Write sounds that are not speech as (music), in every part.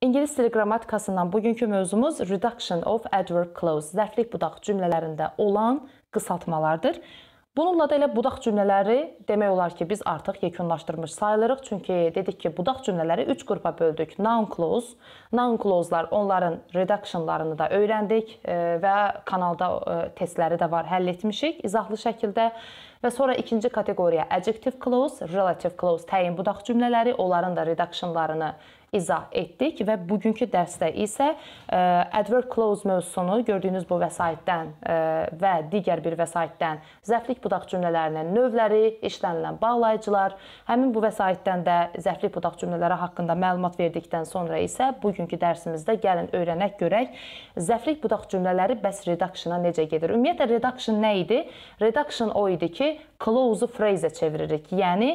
İngilis dili qrammatikasından bugünkü mövzumuz reduction of adverb clause, zərflik budaq cümlələrində olan qısaltmalardır. Bununla da elə budaq cümlələri demək olar ki, biz artıq yekunlaşdırmış sayılırıq. Çünki dedik ki, budaq cümlələri 3 qrupa böldük. Noun clause, noun clause-lar onların reductionlarını da öyrəndik e, və kanalda e, testləri də var, həll etmişik izahlı şəkildə. Və sonra ikinci kateqoriya adjective clause, relative clause təyin budaq cümlələri, onların da reductionlarını öyrəndik izah etdik və bugünkü dərsdə isə e, adverb clause mövzusunu gördüyünüz bu vəsaitdən e, və digər bir vəsaitdən zərflik budaq cümlələrinin növləri, işlənilən bağlayıcılar, həmin bu vəsaitdən də zərflik budaq cümlələri haqqında məlumat verdikdən sonra isə bugünkü dərsimizdə gəlin öyrənək görək zərflik budaq cümlələri bəs redakşına necə gedir? Ümumiyyətlə redakşın nə idi? Redakşın o idi ki, clause-u phrase-ə çeviririk. Yəni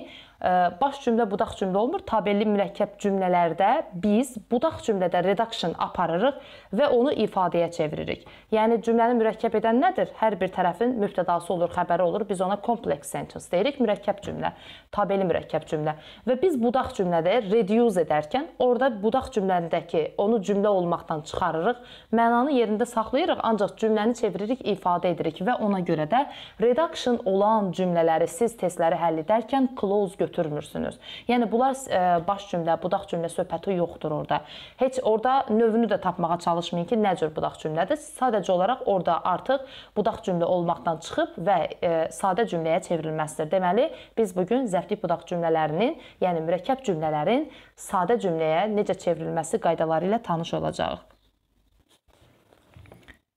baş cümlə, budaq cümlə olmur. Tabelli mürəkkəb cümlələrdə biz budaq cümlədə redaction aparırıq və onu ifadəyə çeviririk. Yəni cümləni mürəkkəb edən nədir? Hər bir tərəfin mübtədası olur, xəbəri olur. Biz ona complex sentence deyirik, mürəkkəb cümlə, tabelli mürəkkəb cümlə. Və biz budaq cümlədə reduce edərkən orada budaq cümlədəki onu cümlə olmaqdan çıxarırıq, mənanı yerində saxlayırıq, ancaq cümləni çeviririk, ifadə edirik və ona görə də redaction olan cümlələri siz testləri həll edərkən close götürürsünüz götürmürsünüz. Yəni bunlar e, baş cümlə, budaq cümlə söhbəti yoxdur orada. Heç orada növünü də tapmağa çalışmayın ki, nə cür budaq cümlədir. Sadəcə olaraq orada artıq budaq cümlə olmaqdan çıxıb və e, sadə cümləyə çevrilməsidir. Deməli, biz bu gün zərflik budaq cümlələrinin, yəni mürəkkəb cümlələrin sadə cümləyə necə çevrilməsi qaydaları ilə tanış olacağıq.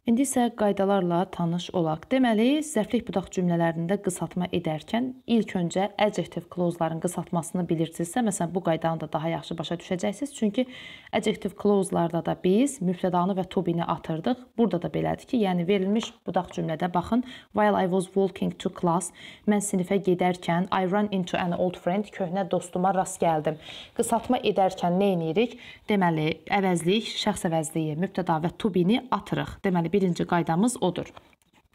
İndi isə qaydalarla tanış olaq. Deməli, zərflik budaq cümlələrində qısaltma edərkən ilk öncə adjektiv klozların qısaltmasını bilirsinizsə, məsələn, bu qaydanı da daha yaxşı başa düşəcəksiniz. Çünki adjektiv klozlarda da biz mübtədanı və to-be-ni atırdıq. Burada da belədir ki, yəni verilmiş budaq cümlədə baxın, while I was walking to class, mən sinifə gedərkən I ran into an old friend, köhnə dostuma rast gəldim. Qısaltma edərkən nə edirik? Deməli, əvəzlik, şəxs əvəzliyi, mübtəda və to-be-ni atırıq. Deməli birinci qaydamız odur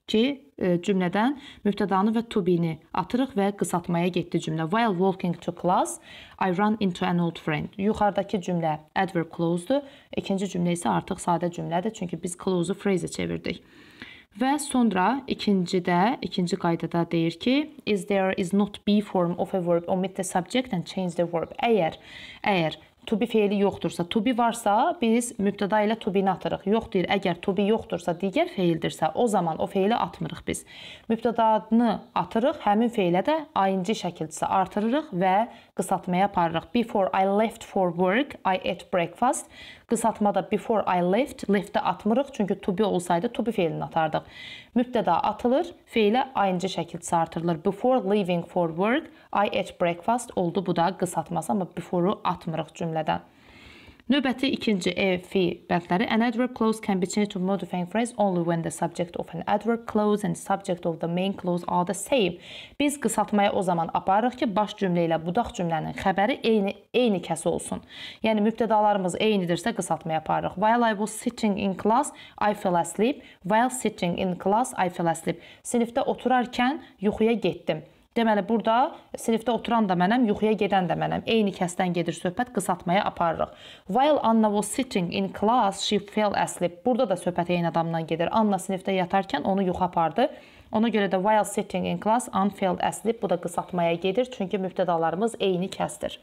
ki, e, cümlədən mübtədanı və to be-ni atırıq və qısaltmaya getdi cümlə. While walking to class, I run into an old friend. Yuxarıdakı cümlə adverb clause-dur. İkinci cümlə isə artıq sadə cümlədir, çünki biz clause-u phrase-ə çevirdik. Və sonra ikincidə, ikinci qaydada deyir ki, is there is not be form of a verb omit the subject and change the verb. Əgər, əgər to be feili yoxdursa, to be varsa biz mübtəda ilə to be-ni atırıq. Yox deyir, əgər to be yoxdursa, digər feildirsə, o zaman o feili atmırıq biz. Mübtədadını atırıq, həmin feilə də ing şəkilçisi artırırıq və qısaltmaya aparırıq. Before I left for work, I ate breakfast. Qısaltmada before I left, left-də atmırıq, çünki to be olsaydı to be feilini atardıq. Mübtəda atılır, feilə ing şəkil çartırılır. Before leaving for work, I ate breakfast oldu bu da qısaltması, amma before-u atmırıq cümlədən. Növbəti ikinci EF bəndləri an adverb clause can be changed to modifying phrase only when the subject of an adverb clause and subject of the main clause are the same. Biz qısaltmaya o zaman aparırıq ki, baş cümlə ilə budaq cümlənin xəbəri eyni eyni kəs olsun. Yəni mübtədalarımız eynidirsə qısaltmaya aparırıq. While I was sitting in class, I fell asleep. While sitting in class, I fell asleep. Sinifdə oturarkən yuxuya getdim. Deməli burada sinifdə oturan da mənəm, yuxuya gedən də mənəm. Eyni kəsdən gedir söhbət, qısaltmaya aparırıq. While Anna was sitting in class, she fell asleep. Burada da söhbət eyni adamdan gedir. Anna sinifdə yatarkən onu yuxu apardı. Ona görə də while sitting in class, Ann fell asleep. Bu da qısaltmaya gedir, çünki mübtədalarımız eyni kəsdir.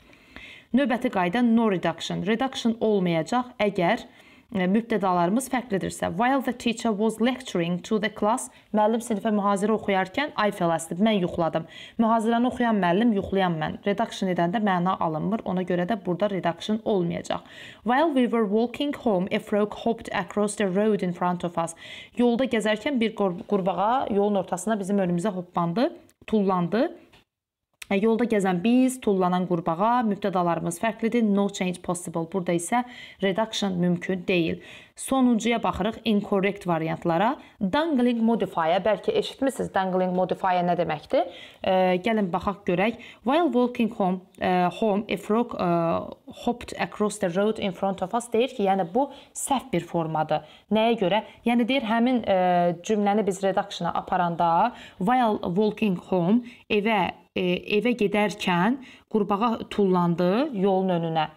Növbəti qayda no reduction. Reduction olmayacaq əgər mübtədalarımız fərqlidirsə, while the teacher was lecturing to the class, müəllim sinifə mühazirə oxuyarkən I fell asleep, mən yuxladım. Mühazirəni oxuyan müəllim, yuxlayan mən. Redaction edəndə məna alınmır, ona görə də burada redaction olmayacaq. While we were walking home, a frog hopped across the road in front of us. Yolda gəzərkən bir qurbağa yolun ortasına bizim önümüzə hoppandı, tullandı. Yolda gəzən biz, tullanan qurbağa, mübtədalarımız fərqlidir. No change possible. Burada isə reduction mümkün deyil. Sonuncuya baxırıq incorrect variantlara. Dangling modifier bəlkə eşitmisiniz. Dangling modifier nə deməkdir? E, gəlin baxaq görək. While walking home, e, home a frog e, hopped across the road in front of us deyir ki, yəni bu səhv bir formadır. Nəyə görə? Yəni deyir həmin e, cümləni biz redakşına aparanda while walking home evə e, evə gedərkən qurbağa tullandı yolun önünə.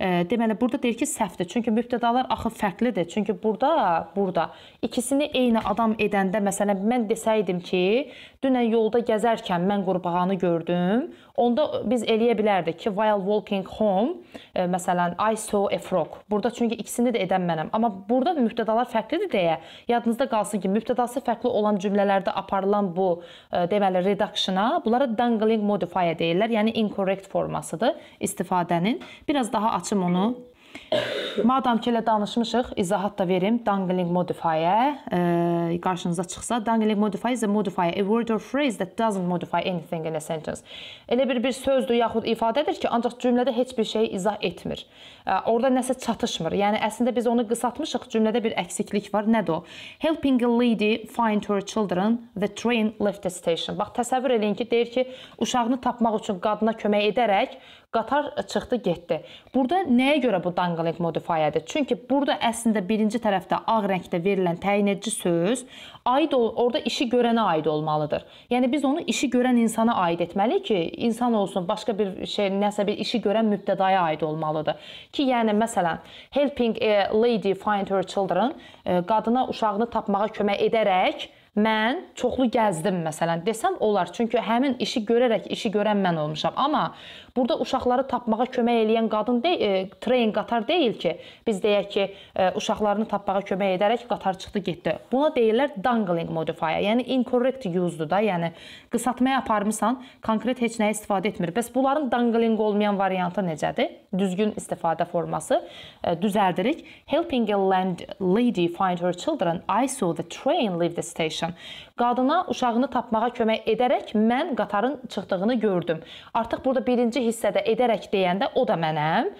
Deməli burada deyir ki, səhvdir. Çünki mübtədalar axı fərqlidir. Çünki burada, burada ikisini eyni adam edəndə məsələn mən desəydim ki, dünən yolda gəzərkən mən qurbağanı gördüm, onda biz eləyə bilərdik ki, while walking home, e, məsələn I saw a frog. Burada çünki ikisini də edən mənəm. Amma burada mübtədalar fərqlidir deyə yadınızda qalsın ki, mübtədası fərqli olan cümlələrdə aparılan bu e, deməli redakşına bunlara dangling modifier deyirlər. Yəni incorrect formasıdır istifadənin. Biraz daha aç açım onu. Madam ki elə danışmışıq, izahat da verim. Dangling modifier e, qarşınıza çıxsa, dangling modifier is a modifier, a word or phrase that doesn't modify anything in a sentence. Elə bir bir sözdür yaxud ifadədir ki, ancaq cümlədə heç bir şey izah etmir. E, orada nəsə çatışmır. Yəni əslində biz onu qısaltmışıq, cümlədə bir əksiklik var. Nədir o? Helping a lady find her children, the train left the station. Bax təsəvvür eləyin ki, deyir ki, uşağını tapmaq üçün qadına kömək edərək qatar çıxdı, getdi. Burada nəyə görə bu danqalıq modifiyadır? Çünki burada əslində birinci tərəfdə ağ rəngdə verilən təyinedici söz aid ol, orada işi görənə aid olmalıdır. Yəni biz onu işi görən insana aid etməliyik ki, insan olsun, başqa bir şey, nəsə bir işi görən mübtədaya aid olmalıdır. Ki, yəni məsələn, helping a lady find her children, e, qadına uşağını tapmağa kömək edərək mən çoxlu gəzdim məsələn desəm olar. Çünki həmin işi görərək işi görən mən olmuşam. Amma Burada uşaqları tapmağa kömək eləyən qadın deyil, e, tren qatar deyil ki, biz deyək ki, e, uşaqlarını tapmağa kömək edərək qatar çıxdı getdi. Buna deyirlər dangling modifier, yəni incorrect use-dur da, yəni qısaltmaya aparmısan, konkret heç nəyə istifadə etmir. Bəs bunların dangling olmayan variantı necədir? Düzgün istifadə forması e, düzəldirik. Helping a land lady find her children, I saw the train leave the station. Qadına uşağını tapmağa kömək edərək mən qatarın çıxdığını gördüm. Artıq burada birinci hissədə edərək deyəndə o da mənəm.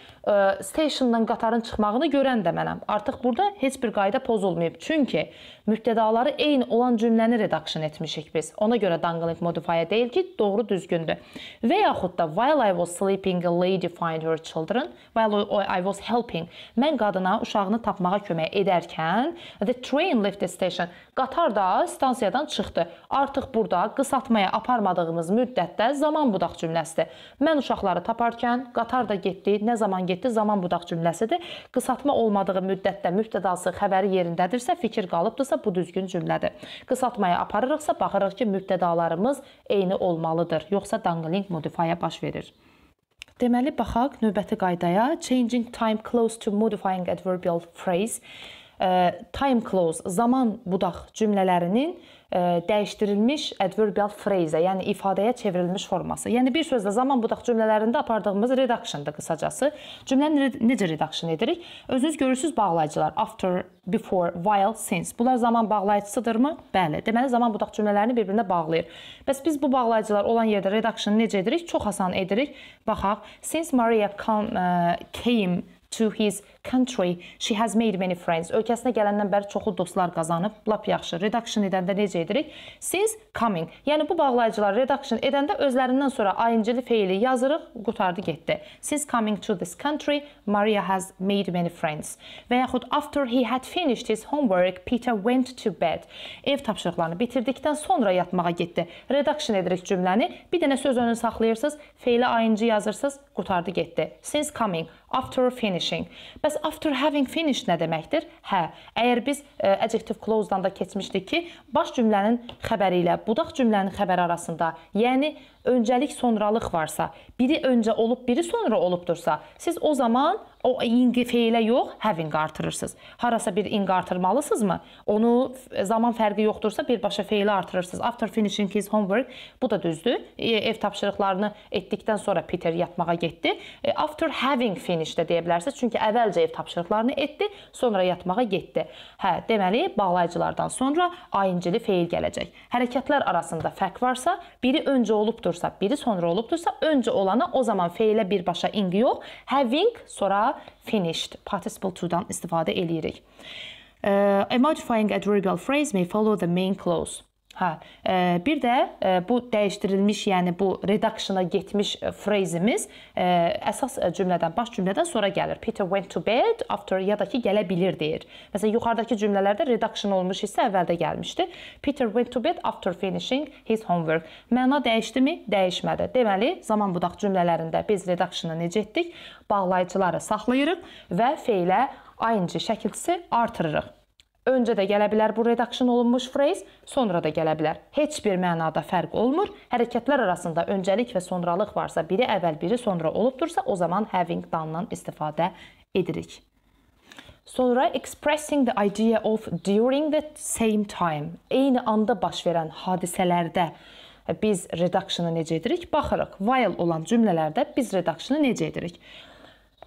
Stationdan qatarın çıxmağını görən də mənəm. Artıq burada heç bir qayda pozulmayıb. Çünki mübtədaları eyni olan cümləni redaction etmişik biz. Ona görə dangled modifier deyil ki, doğru düzgündür. Və yaxud da while I was sleeping a lady find her children, while I was helping, mən qadına uşağını tapmağa kömək edərkən the train left the station, qatar da stansiyadan çıxdı. Artıq burada qısaltmaya aparmadığımız müddətdə zaman budaq cümləsidir. Mən uşaqları taparkən qatar da getdi, nə zaman getdi, zaman budaq cümləsidir. Qısaltma olmadığı müddətdə mübtədası xəbəri yerindədirsə, fikir qalıbdırsa olacaqsa, bu düzgün cümlədir. Qısaltmaya aparırıqsa, baxırıq ki, mübtədalarımız eyni olmalıdır, yoxsa dangling modifaya baş verir. Deməli, baxaq növbəti qaydaya. Changing time close to modifying adverbial phrase time clause, zaman budaq cümlələrinin dəyişdirilmiş adverbial phrase, yəni ifadəyə çevrilmiş forması. Yəni bir sözlə zaman budaq cümlələrində apardığımız redaction-dır qısacası. Cümləni necə redaction edirik? Özünüz görürsüz bağlayıcılar after, before, while, since. Bunlar zaman bağlayıcısıdırmı? Bəli. Deməli zaman budaq cümlələrini bir-birinə bağlayır. Bəs biz bu bağlayıcılar olan yerdə redaction necə edirik? Çox asan edirik. Baxaq. Since Maria come, uh, came to his country, she has made many friends. Ölkəsinə gələndən bəri çoxlu dostlar qazanıb. Lap yaxşı. Reduction edəndə necə edirik? Since coming. Yəni bu bağlayıcılar reduction edəndə özlərindən sonra ing-li feili yazırıq, qutardı getdi. Since coming to this country, Maria has made many friends. Və yaxud after he had finished his homework, Peter went to bed. Ev tapşırıqlarını bitirdikdən sonra yatmağa getdi. Reduction edirik cümləni. Bir dənə söz önünü saxlayırsınız, feilə ing yazırsınız, qutardı getdi. Since coming, after finishing. Bəs Bəs after having finished nə deməkdir? Hə, əgər biz ə, e, adjective clause-dan da keçmişdik ki, baş cümlənin xəbəri ilə budaq cümlənin xəbəri arasında, yəni ə, öncəlik sonralıq varsa, biri öncə olub, biri sonra olubdursa, siz o zaman o inqi feilə yox, having artırırsınız. Harasa bir ing artırmalısınızmı? Onu zaman fərqi yoxdursa birbaşa feilə artırırsınız. After finishing his homework, bu da düzdür. E, ev tapşırıqlarını etdikdən sonra Peter yatmağa getdi. E, after having finished də deyə bilərsiniz. Çünki əvvəlcə ev tapşırıqlarını etdi, sonra yatmağa getdi. Hə, deməli bağlayıcılardan sonra ayıncılı feil gələcək. Hərəkətlər arasında fərq varsa, biri öncə olubdur olursa, biri sonra olubdursa, öncə olana o zaman feilə birbaşa ing yox, having, sonra finished participle to-dan istifadə eləyirik. Uh, a modifying adverbial phrase may follow the main clause. Hə, bir də e, bu dəyişdirilmiş, yəni bu redaction-a getmiş frezimiz e, əsas cümlədən, baş cümlədən sonra gəlir. Peter went to bed after ya da ki gələ bilir deyir. Məsələn, yuxarıdakı cümlələrdə redaction olmuş hissə əvvəldə gəlmişdi. Peter went to bed after finishing his homework. Məna dəyişdimi? Dəyişmədi. Deməli, zaman budaq cümlələrində biz redaction-ı necə etdik? Bağlayıcıları saxlayırıq və feilə ing şəkilçisi artırırıq. Öncə də gələ bilər bu redaction olunmuş frez, sonra da gələ bilər. Heç bir mənada fərq olmur. Hərəkətlər arasında öncəlik və sonralıq varsa, biri əvvəl, biri sonra olubdursa, o zaman having done-dan istifadə edirik. Sonra expressing the idea of during the same time. Eyni anda baş verən hadisələrdə biz redaction-ı necə edirik? Baxırıq. While olan cümlələrdə biz redaction-ı necə edirik?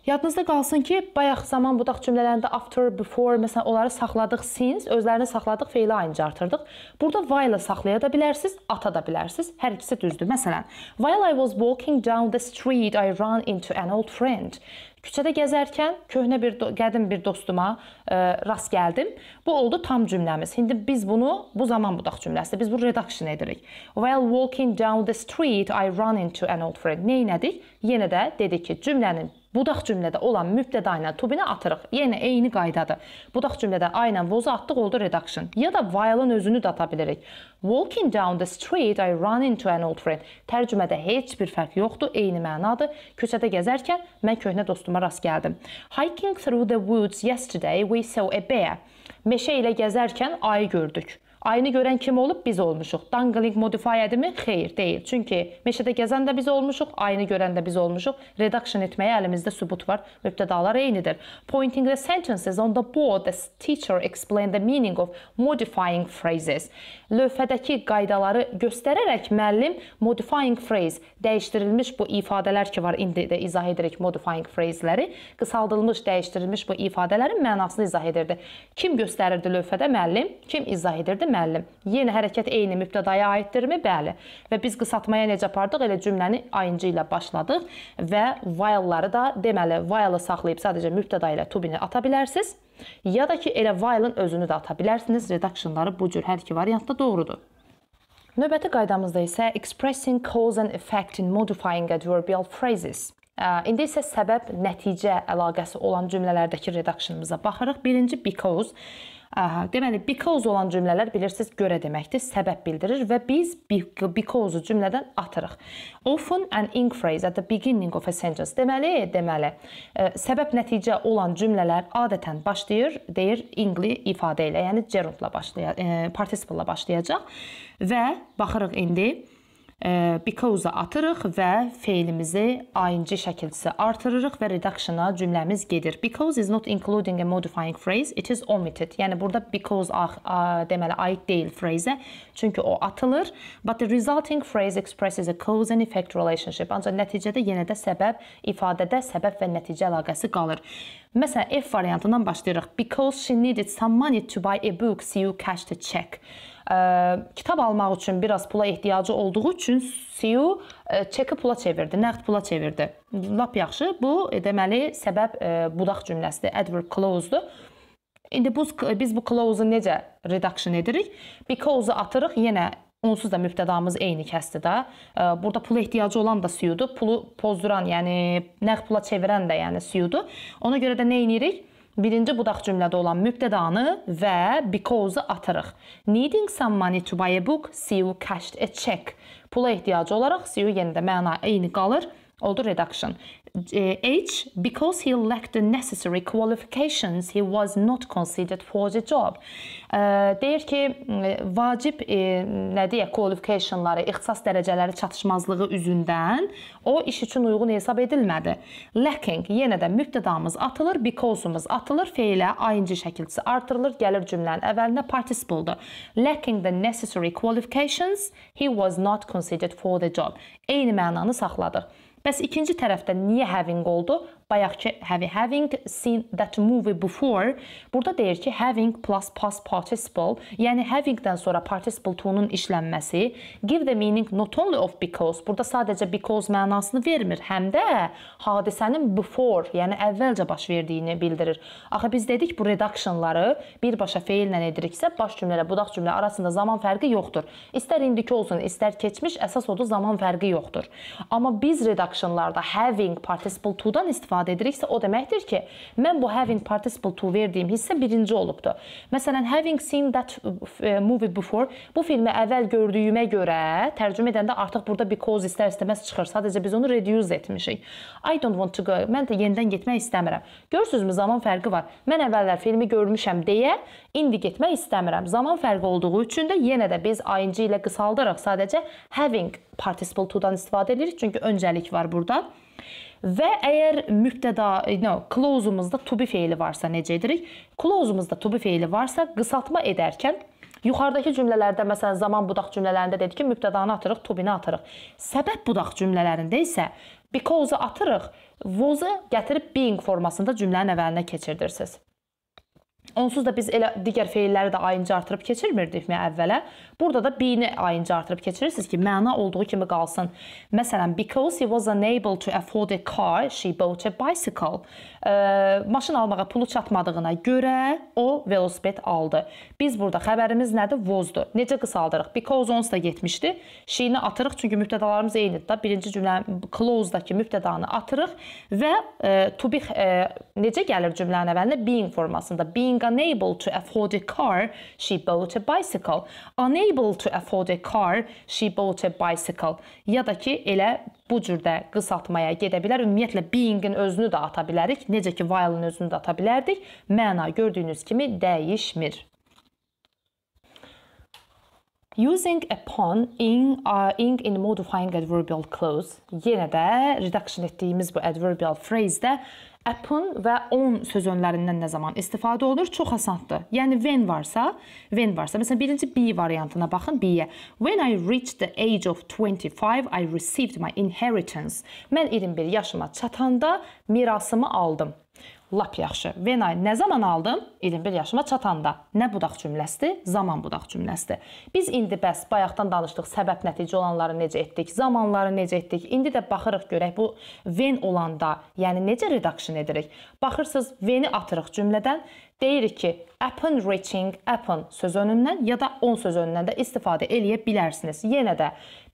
Yadınızda qalsın ki, bayaq zaman budaq cümlələrində after, before, məsələn, onları saxladıq, since, özlərini saxladıq, feili ayınca artırdıq. Burada while saxlaya da bilərsiniz, ata da bilərsiniz. Hər ikisi düzdür. Məsələn, while I was walking down the street, I ran into an old friend. Küçədə gəzərkən köhnə bir qədim bir dostuma ə, e, rast gəldim. Bu oldu tam cümləmiz. İndi biz bunu bu zaman budaq cümləsidir. Biz bu redaction edirik. While walking down the street I run into an old friend. Nə etdik? Yenə də dedik ki, cümlənin Budaq cümlədə olan mübtəda ilə to binə atırıq. Yəni eyni qaydadır. Budaq cümlədə I ilə was-u atdıq oldu reduction. Ya da while-ın özünü də ata bilirik. Walking down the street I run into an old friend. Tərcümədə heç bir fərq yoxdur, eyni mənadır. Küçədə gəzərkən mən köhnə dostuma rast gəldim. Hiking through the woods yesterday we saw a bear. Meşə ilə gəzərkən ayı gördük. Ayını görən kim olub? Biz olmuşuq. Dangling modifiyədirmi? Xeyr, deyil. Çünki meşədə gəzən də biz olmuşuq, ayını görən də biz olmuşuq. Redaction etməyə əlimizdə sübut var. Mübtədalar eynidir. Pointing the sentences on the board, the teacher explained the meaning of modifying phrases. Lövhədəki qaydaları göstərərək müəllim modifying phrase, dəyişdirilmiş bu ifadələr ki var, indi də izah edirik modifying phrase-ləri, qısaldılmış, dəyişdirilmiş bu ifadələrin mənasını izah edirdi. Kim göstərirdi lövhədə müəllim, kim izah edirdi? müəllim? Yenə hərəkət eyni mübtədaya aiddirmi? Bəli. Və biz qısaltmaya necə apardıq? Elə cümləni ing ilə başladıq və while-ları da deməli while-ı saxlayıb sadəcə mübtəda ilə to be-ni ata bilərsiniz. Ya da ki elə while-ın özünü də ata bilərsiniz. Reductionları bu cür hər iki variantda doğrudur. Növbəti qaydamızda isə expressing cause and effect in modifying adverbial phrases. İndi isə səbəb-nəticə əlaqəsi olan cümlələrdəki reductionumuza baxırıq. Birinci because Aha, deməli because olan cümlələr bilirsiniz görə deməkdir, səbəb bildirir və biz because-u cümlədən atırıq. Often an ing phrase at the beginning of a sentence. Deməli, deməli, e, səbəb nəticə olan cümlələr adətən başlayır, deyir ingli ifadə ilə, yəni gerundla başlayacaq, e, participle-la başlayacaq və baxırıq indi because-a atırıq və feilimizi ing şəkilçisi artırırıq və reduction-a cümləmiz gedir. Because is not including a modifying phrase, it is omitted. Yəni burada because ah, ah, deməli aid deyil freyzə, çünki o atılır. But the resulting phrase expresses a cause and effect relationship. Ancaq nəticədə yenə də səbəb ifadədə səbəb və nəticə əlaqəsi qalır. Məsələn, F variantından başlayırıq. Because she needed some money to buy a book, she cashed a check ə, kitab almaq üçün biraz pula ehtiyacı olduğu üçün SIU çeki pula çevirdi, nağd pula çevirdi. Lap yaxşı. Bu e, deməli səbəb ə, e, budaq cümləsidir, adverb clause-dur. İndi bu e, biz bu clause-u necə redaction edirik? Because-u atırıq, yenə onsuz da mübtədamız eyni kəsdi də. Burada pula ehtiyacı olan da SIU-dur, pulu pozduran, yəni nağd pula çevirən də yəni SIU-dur. Ona görə də nə edirik? birinci budaq cümlədə olan mübtədanı və because-u atırıq. Needing some money to buy a book, Siu cashed a check. Pula ehtiyacı olaraq Siu yenə də məna eyni qalır. Oldu reduction. Uh, age because he lacked the necessary qualifications he was not considered for the job. Uh, deyir ki, mm, vacib e, nə deyə qualificationları, ixtisas dərəcələri çatışmazlığı üzündən o iş üçün uyğun hesab edilmədi. Lacking yenə də mübtədamız atılır, because'umuz atılır, feilə ing şəkilçisi artırılır, gəlir cümlənin əvvəlində participle-dur. Lacking the necessary qualifications, he was not considered for the job. Eyni mənanı saxladıq. Bəs ikinci tərəfdə niyə having oldu? bayaqki have having seen that movie before burada deyir ki having plus past participle, yəni having-dən sonra participle to-nun işlənməsi give the meaning not only of because, burada sadəcə because mənasını vermir, həm də hadisənin before, yəni əvvəlcə baş verdiyini bildirir. Axı biz dedik bu reductionları birbaşa feillə ediriksə, baş cümlə ilə budaq cümlə arasında zaman fərqi yoxdur. İstər indiki olsun, istər keçmiş, əsas odur zaman fərqi yoxdur. Amma biz reductionlarda having participle to-dan istifadə istifadə ediriksə, o deməkdir ki, mən bu having participle to verdiyim hissə birinci olubdu. Məsələn, having seen that uh, uh, movie before, bu filmi əvvəl gördüyümə görə tərcümə edəndə artıq burada because istər-istəməz çıxır. Sadəcə biz onu reduce etmişik. I don't want to go. Mən də yenidən getmək istəmirəm. Görürsüzmü, zaman fərqi var. Mən əvvəllər filmi görmüşəm deyə indi getmək istəmirəm. Zaman fərqi olduğu üçün də yenə də biz ing ilə qısaldaraq sadəcə having participle to-dan istifadə edirik, çünki öncəlik var burada. Və əgər mübtəda, no, close-umuzda to be feili varsa necə edirik? Close-umuzda to be feili varsa qısaltma edərkən Yuxarıdakı cümlələrdə məsələn zaman budaq cümlələrində dedik ki, mübtədanı atırıq, to be-ni atırıq. Səbəb budaq cümlələrində isə because-u atırıq, was-ı gətirib being formasında cümlənin əvvəlinə keçirdirsiniz. Onsuz da biz elə digər feilləri də ayınca artırıb keçirmirdik mi əvvələ? Burada da be-ni ayınca artırıb keçirirsiniz ki, məna olduğu kimi qalsın. Məsələn, because he was unable to afford a car, she bought a bicycle. E, maşın almağa pulu çatmadığına görə o velosiped aldı. Biz burada xəbərimiz nədir? Was-dur. Necə qısaldırıq? Because onsuz da 70-dir. She-ni atırıq çünki mübtədalarımız eynidir da. Birinci cümlə close-dakı mübtədanı atırıq və e, to be e, necə gəlir cümlənin əvvəlinə being formasında. Being being unable to afford a car, she bought a bicycle. Unable to afford a car, she bought a bicycle. Ya da ki elə bu cür də qısaltmaya gedə bilər. Ümumiyyətlə being-in özünü də ata bilərik. Necə ki while-ın özünü də ata bilərdik. Məna gördüyünüz kimi dəyişmir. Using upon in uh, ing in modifying adverbial clause. Yenə də reduction etdiyimiz bu adverbial phrase-də app'ın və on söz önlərindən nə zaman istifadə olunur? Çox asandır. Yəni when varsa, when varsa. Məsələn, birinci B variantına baxın, B-yə. When I reached the age of 25, I received my inheritance. Mən 21 yaşıma çatanda mirasımı aldım. Lap yaxşı. Venay nə zaman aldım? 21 yaşıma çatanda. Nə budaq cümləsidir? Zaman budaq cümləsidir. Biz indi bəs bayaqdan danışdıq səbəb nəticə olanları necə etdik, zamanları necə etdik. İndi də baxırıq görək bu ven olanda, yəni necə redaction edirik. Baxırsınız, veni atırıq cümlədən, Deyirik ki, upon reaching, upon söz önündən ya da on söz önündən də istifadə eləyə bilərsiniz. Yenə də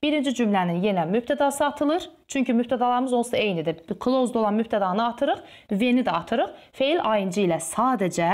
birinci cümlənin yenə mübtədası atılır. Çünki mübtədalarımız onsuz da eynidir. Closed olan mübtədanı atırıq, V-ni də atırıq. Feil ing ilə sadəcə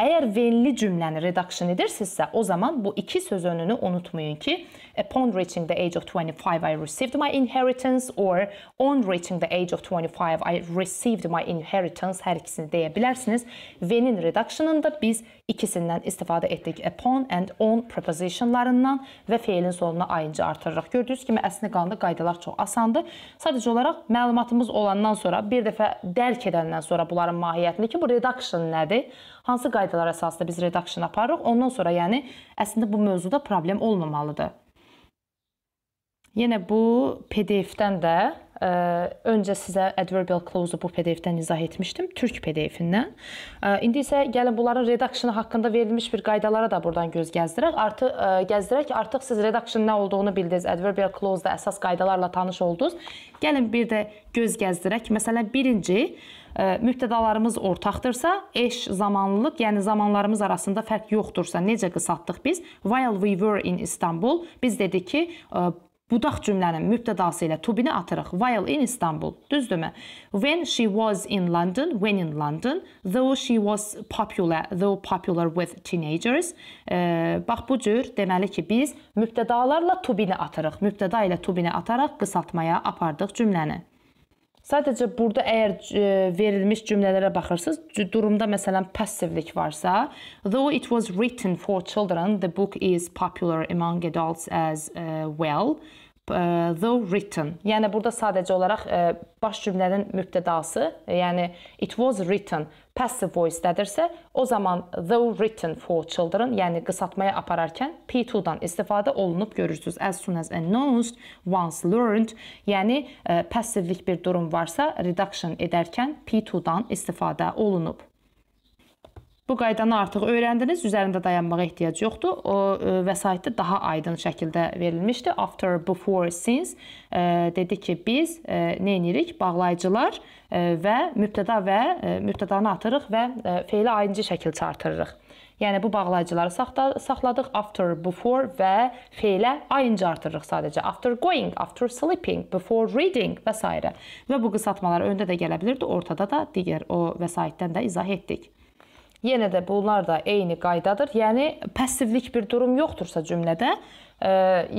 Əgər venli cümləni reduction edirsinizsə, o zaman bu iki söz önünü unutmayın ki, upon reaching the age of 25 I received my inheritance or on reaching the age of 25 I received my inheritance hər ikisini deyə bilərsiniz. Venin reductionında biz ikisindən istifadə etdik. Upon and on prepositionlarından və feilin sonuna ayıncı artırırıq. Gördüyünüz kimi əslində qanunda qaydalar çox asandır. Sadəcə olaraq məlumatımız olandan sonra, bir dəfə dərk edəndən sonra bunların mahiyyətini ki, bu reduction nədir? hansı qaydalar əsasında biz redaksiyon aparırıq, ondan sonra yəni əslində bu mövzuda problem olmamalıdır. Yenə bu PDF-dən də ə, e, öncə sizə adverbial clause-u bu PDF-dən izah etmişdim, türk PDF-indən. E, indi isə gəlin bunların redaksiyonu haqqında verilmiş bir qaydalara da buradan göz gəzdirək. Artıq ə, e, gəzdirək, artıq siz redaksiyonun nə olduğunu bildiniz, adverbial clause-da əsas qaydalarla tanış oldunuz. Gəlin bir də göz gəzdirək. Məsələn, birinci mübtədalarımız ortaqdırsa, eş zamanlılıq, yəni zamanlarımız arasında fərq yoxdursa, necə qısaltdıq biz? While we were in Istanbul, biz dedik ki, budaq cümlənin mübtədası ilə to be-ni atırıq. While in Istanbul, düzdürmü? When she was in London, when in London, though she was popular, though popular with teenagers. E, bax bu cür deməli ki, biz mübtədalarla to be-ni atırıq. Mübtəda ilə to be-ni ataraq qısaltmaya apardıq cümləni. Sadəcə burada əgər e, verilmiş cümlələrə baxırsınız, durumda məsələn passivlik varsa, though it was written for children, the book is popular among adults as e, well. E, though written. Yəni burada sadəcə olaraq e, baş cümlənin mübtədası, e, yəni it was written passive voice-dədirsə, o zaman though written for children, yəni qısaltmaya apararkən P2-dan istifadə olunub görürsüz. As soon as announced, once learned, yəni passivlik bir durum varsa, reduction edərkən P2-dan istifadə olunub. Bu qaydanı artıq öyrəndiniz, üzərində dayanmağa ehtiyac yoxdur. O ə, e, vəsaitdə daha aydın şəkildə verilmişdi. After, before, since ə, e, dedi ki, biz ə, e, nə edirik? Bağlayıcılar ə, və mübtəda və ə, mübtədanı atırıq və ə, feili ayıncı şəkil çartırırıq. Yəni bu bağlayıcıları saxta, saxladıq. After, before və feilə ayıncı artırırıq sadəcə. After going, after sleeping, before reading və s. və bu qısaltmalar öndə də gələ bilirdi, ortada da digər o vəsaitdən də izah etdik. Yenə də bunlar da eyni qaydadır. Yəni passivlik bir durum yoxdursa cümlədə ə, e,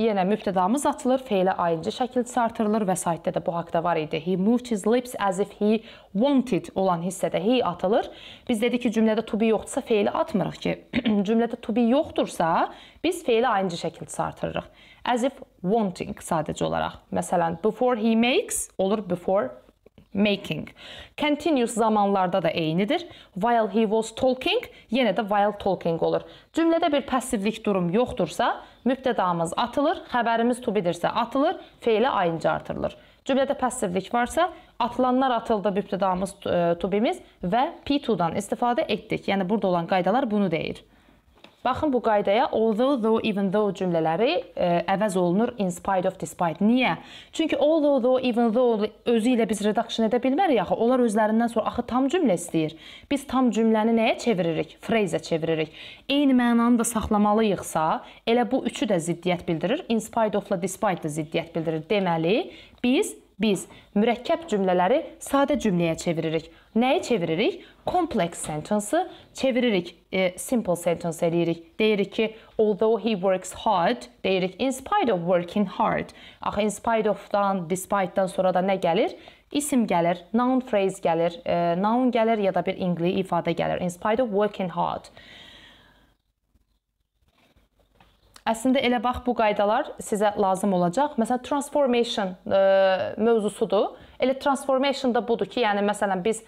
yenə mübtədamız atılır, feilə ayıncı şəkil çartırılır və saytda da bu haqda var idi. He moved his lips as if he wanted olan hissədə he atılır. Biz dedik ki, cümlədə to be yoxdursa feili atmırıq ki, (clears throat) cümlədə to be yoxdursa biz feili ayıncı şəkil çartırırıq. As if wanting sadəcə olaraq. Məsələn, before he makes olur before making. Continuous zamanlarda da eynidir. While he was talking yenə də while talking olur. Cümlədə bir passivlik durum yoxdursa, mübtədamız atılır, xəbərimiz to be-dirsə atılır, feilə ayınca artırılır. Cümlədə passivlik varsa, atılanlar atıldı mübtədamız e, to be-miz və P2-dan istifadə etdik. Yəni burada olan qaydalar bunu deyir. Baxın bu qaydaya although, though, even though cümlələri ə, e, əvəz olunur in spite of, despite. Niyə? Çünki although, though, even though özü ilə biz redaction edə bilmərik axı. Onlar özlərindən sonra axı tam cümlə istəyir. Biz tam cümləni nəyə çeviririk? Freyzə çeviririk. Eyni mənanı da saxlamalıyıqsa, elə bu üçü də ziddiyyət bildirir. In spite of-la despite də ziddiyyət bildirir. Deməli, biz biz mürəkkəb cümlələri sadə cümləyə çeviririk. Nəyi çeviririk? Complex sentence-ı çeviririk, e, simple sentence eləyirik. Deyirik ki, although he works hard, deyirik in spite of working hard. Axı in spite of-dan, despite-dan sonra da nə gəlir? İsim gəlir, noun phrase gəlir, e, noun gəlir ya da bir inqli ifadə gəlir. In spite of working hard. Əslində elə bax bu qaydalar sizə lazım olacaq. Məsələn, transformation ə, e, mövzusudur. Elə transformation da budur ki, yəni məsələn biz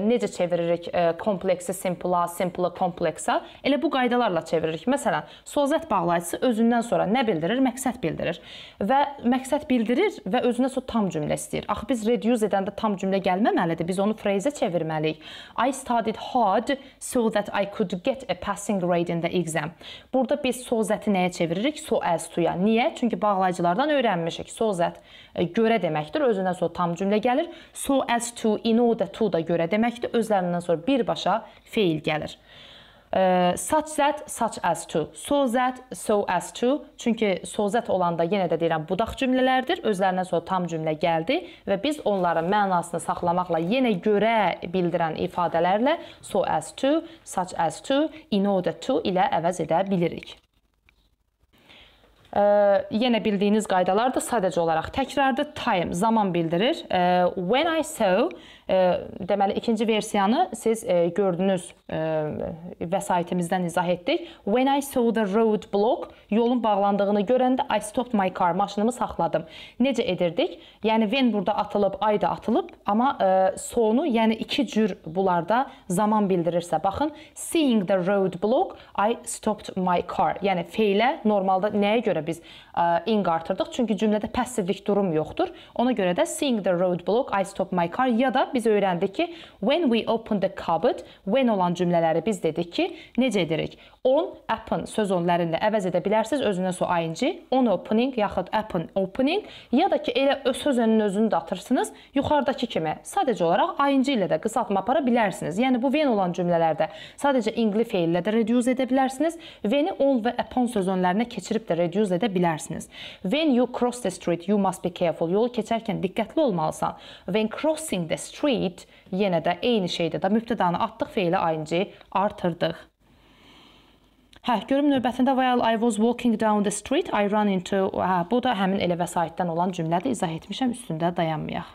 necə çeviririk kompleksi simpla, simplı kompleksa? Elə bu qaydalarla çeviririk. Məsələn, sözət bağlayıcısı özündən sonra nə bildirir? Məqsəd bildirir. Və məqsəd bildirir və özünə sonra tam cümlə istəyir. Axı biz reduce edəndə tam cümlə gəlməməlidir. Biz onu freyzə çevirməliyik. I studied hard so that I could get a passing grade in the exam. Burada biz sözəti nəyə çeviririk? So as to-ya. Niyə? Çünki bağlayıcılardan öyrənmişik. Sözət görə deməkdir. Özündən sonra tam cümlə gəlir. So as to, in order to da görə Deməkdir, özlərindən sonra birbaşa feil gəlir. Such that, such as to. So that, so as to. Çünki so that olanda yenə də deyirəm budaq cümlələrdir. Özlərindən sonra tam cümlə gəldi və biz onların mənasını saxlamaqla yenə görə bildirən ifadələrlə so as to, such as to, in order to ilə əvəz edə bilirik. Ə, yenə bildiyiniz qaydalar da sadəcə olaraq təkrardır. Time zaman bildirir. Ə, when I saw deməli ikinci versiyanı siz e, gördünüz e, və saytımızdan izah etdik. When I saw the road block, yolun bağlandığını görəndə I stopped my car, maşınımı saxladım. Necə edirdik? Yəni when burada atılıb, I da atılıb, amma e, sonu, yəni iki cür bunlarda zaman bildirirsə. Baxın, seeing the road block, I stopped my car. Yəni feilə normalda nəyə görə biz ing artırdıq? Çünki cümlədə passivlik durum yoxdur. Ona görə də seeing the road block, I stopped my car ya da biz öyrəndik ki, when we open the cupboard, when olan cümlələri biz dedik ki, necə edirik? On, open söz onlarınla əvəz edə bilərsiniz özünə so ing, on opening yaxud open opening ya da ki elə öz söz önünün özünü də atırsınız. Yuxarıdakı kimi sadəcə olaraq ing ilə də qısaltma apara bilərsiniz. Yəni bu when olan cümlələrdə sadəcə ingli feillə də reduce edə bilərsiniz. When-i on və upon söz önlərinə keçirib də reduce edə bilərsiniz. When you cross the street, you must be careful. Yolu keçərkən diqqətli olmalısan. When crossing the street treat yenə də eyni şeydir da mübtədanı atdıq, feili ing artırdıq. Hə, görüm növbətində while I was walking down the street I ran into hə, bu da həmin elə vəsaitdən olan cümlədir. İzah etmişəm, üstündə dayanmayaq.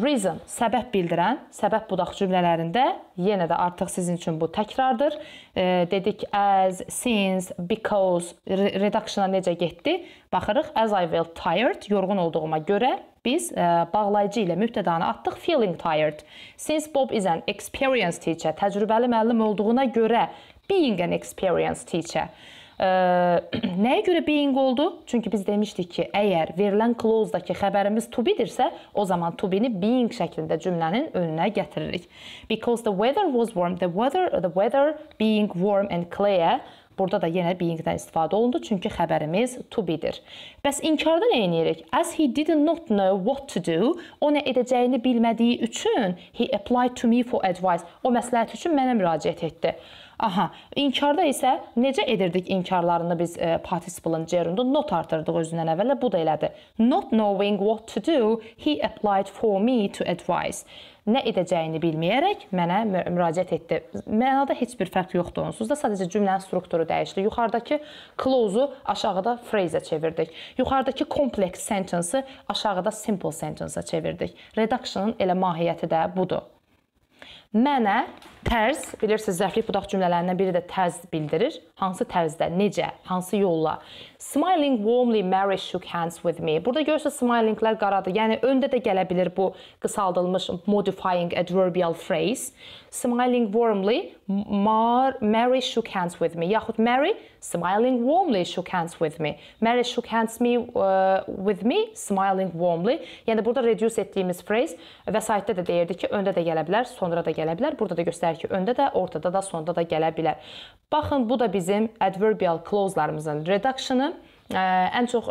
Reason səbəb bildirən, səbəb budaq cümlələrində yenə də artıq sizin üçün bu təkrardır. E, dedik as, since, because redaksiyona necə getdi? Baxırıq as I felt tired, yorğun olduğuma görə biz e, bağlayıcı ilə mübtədanı atdıq feeling tired. Since Bob is an experienced teacher, təcrübəli müəllim olduğuna görə being an experienced teacher (clears throat) Nəyə görə being oldu? Çünki biz demişdik ki, əgər verilən close-dakı xəbərimiz to be-dirsə, o zaman to be-ni being şəklində cümlənin önünə gətiririk. Because the weather was warm, the weather the weather being warm and clear Burada da yenə being-dən istifadə olundu, çünki xəbərimiz to be-dir. Bəs inkarda nə edirik? As he did not know what to do, o nə edəcəyini bilmədiyi üçün he applied to me for advice. O məsləhət üçün mənə müraciət etdi. Aha, inkarda isə necə edirdik inkarlarını biz e, participle-ın gerunda not artırdıq özündən əvvələ. Bu da elədi. Not knowing what to do, he applied for me to advise. Nə edəcəyini bilməyərək mənə müraciət etdi. Mənada heç bir fərq yoxdur onsuz da, sadəcə cümlənin strukturu dəyişdi. Yuxarıdakı clause-u aşağıda phrase-ə çevirdik. Yuxarıdakı complex sentence-ı aşağıda simple sentence-ə çevirdik. Reduction-ın elə mahiyyəti də budur. Mənə tərz, bilirsiniz, zərflik budaq cümlələrindən biri də tərz bildirir. Hansı tərzdə, necə, hansı yolla. Smiling warmly Mary shook hands with me. Burada görürsünüz smilinglər qaradır. Yəni öndə də gələ bilər bu qısaldılmış modifying adverbial phrase. Smiling warmly Mar Mary shook hands with me. Yaxud Mary smiling warmly shook hands with me. Mary shook hands me uh, with me smiling warmly. Yəni burada reduce etdiyimiz phrase vəsaitdə də deyirdi ki, öndə də gələ bilər, sonra da gələ bilər. Burada da göstərir ki, öndə də, ortada da, sonda da gələ bilər. Baxın, bu da bizim adverbial clause-larımızın reduction-ı ən çox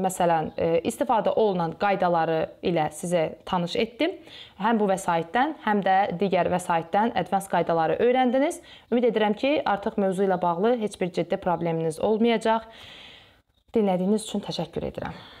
məsələn istifadə olunan qaydaları ilə sizə tanış etdim. Həm bu vəsaitdən, həm də digər vəsaitdən advanced qaydaları öyrəndiniz. Ümid edirəm ki, artıq mövzu ilə bağlı heç bir ciddi probleminiz olmayacaq. Dinlədiyiniz üçün təşəkkür edirəm.